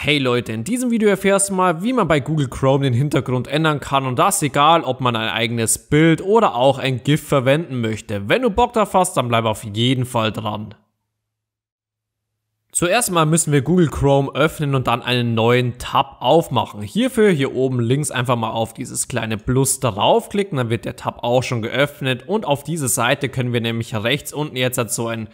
Hey Leute, in diesem Video erfährst du mal, wie man bei Google Chrome den Hintergrund ändern kann und das egal, ob man ein eigenes Bild oder auch ein GIF verwenden möchte. Wenn du Bock drauf hast, dann bleib auf jeden Fall dran. Zuerst mal müssen wir Google Chrome öffnen und dann einen neuen Tab aufmachen. Hierfür hier oben links einfach mal auf dieses kleine Plus draufklicken, dann wird der Tab auch schon geöffnet und auf diese Seite können wir nämlich rechts unten jetzt so ein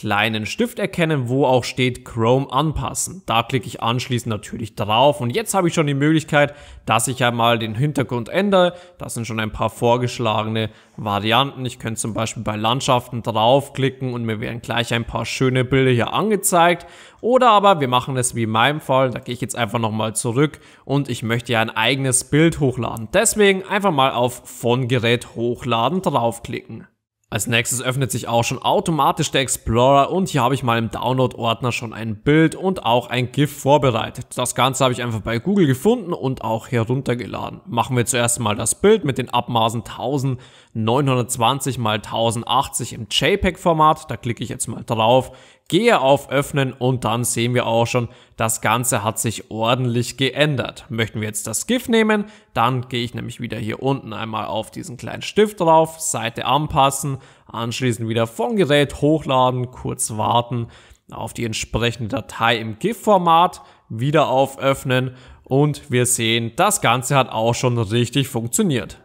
kleinen Stift erkennen, wo auch steht Chrome anpassen. Da klicke ich anschließend natürlich drauf und jetzt habe ich schon die Möglichkeit, dass ich einmal den Hintergrund ändere. Das sind schon ein paar vorgeschlagene Varianten. Ich könnte zum Beispiel bei Landschaften draufklicken und mir werden gleich ein paar schöne Bilder hier angezeigt. Oder aber wir machen es wie in meinem Fall, da gehe ich jetzt einfach nochmal zurück und ich möchte ja ein eigenes Bild hochladen. Deswegen einfach mal auf von Gerät hochladen draufklicken. Als nächstes öffnet sich auch schon automatisch der Explorer und hier habe ich mal im Download-Ordner schon ein Bild und auch ein GIF vorbereitet. Das Ganze habe ich einfach bei Google gefunden und auch heruntergeladen. Machen wir zuerst mal das Bild mit den Abmaßen 1920 x 1080 im JPEG-Format. Da klicke ich jetzt mal drauf, Gehe auf Öffnen und dann sehen wir auch schon, das Ganze hat sich ordentlich geändert. Möchten wir jetzt das GIF nehmen, dann gehe ich nämlich wieder hier unten einmal auf diesen kleinen Stift drauf, Seite anpassen, anschließend wieder vom Gerät hochladen, kurz warten auf die entsprechende Datei im GIF-Format, wieder auf Öffnen und wir sehen, das Ganze hat auch schon richtig funktioniert.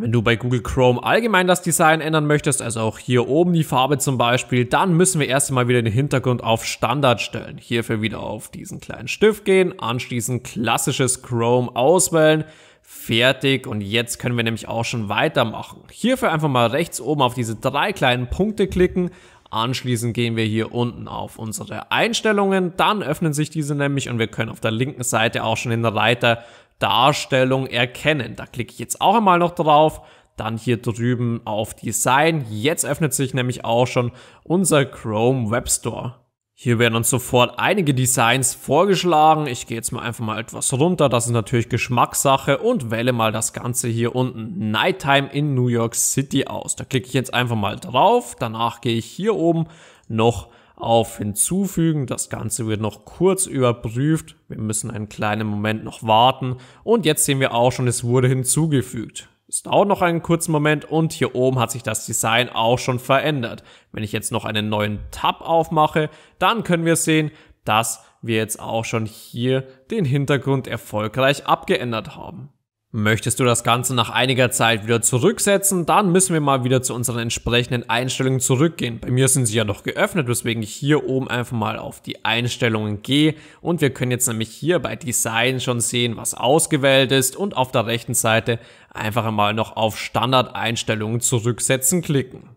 Wenn du bei Google Chrome allgemein das Design ändern möchtest, also auch hier oben die Farbe zum Beispiel, dann müssen wir erst einmal wieder den Hintergrund auf Standard stellen. Hierfür wieder auf diesen kleinen Stift gehen, anschließend klassisches Chrome auswählen, fertig und jetzt können wir nämlich auch schon weitermachen. Hierfür einfach mal rechts oben auf diese drei kleinen Punkte klicken, Anschließend gehen wir hier unten auf unsere Einstellungen, dann öffnen sich diese nämlich und wir können auf der linken Seite auch schon den Reiter Darstellung erkennen. Da klicke ich jetzt auch einmal noch drauf. Dann hier drüben auf Design. Jetzt öffnet sich nämlich auch schon unser Chrome Web Store. Hier werden uns sofort einige Designs vorgeschlagen. Ich gehe jetzt mal einfach mal etwas runter. Das ist natürlich Geschmackssache und wähle mal das Ganze hier unten Nighttime in New York City aus. Da klicke ich jetzt einfach mal drauf. Danach gehe ich hier oben noch auf Hinzufügen. Das Ganze wird noch kurz überprüft. Wir müssen einen kleinen Moment noch warten. Und jetzt sehen wir auch schon, es wurde hinzugefügt. Es dauert noch einen kurzen Moment und hier oben hat sich das Design auch schon verändert. Wenn ich jetzt noch einen neuen Tab aufmache, dann können wir sehen, dass wir jetzt auch schon hier den Hintergrund erfolgreich abgeändert haben. Möchtest du das Ganze nach einiger Zeit wieder zurücksetzen, dann müssen wir mal wieder zu unseren entsprechenden Einstellungen zurückgehen. Bei mir sind sie ja noch geöffnet, weswegen ich hier oben einfach mal auf die Einstellungen gehe und wir können jetzt nämlich hier bei Design schon sehen, was ausgewählt ist und auf der rechten Seite einfach einmal noch auf Standardeinstellungen zurücksetzen klicken.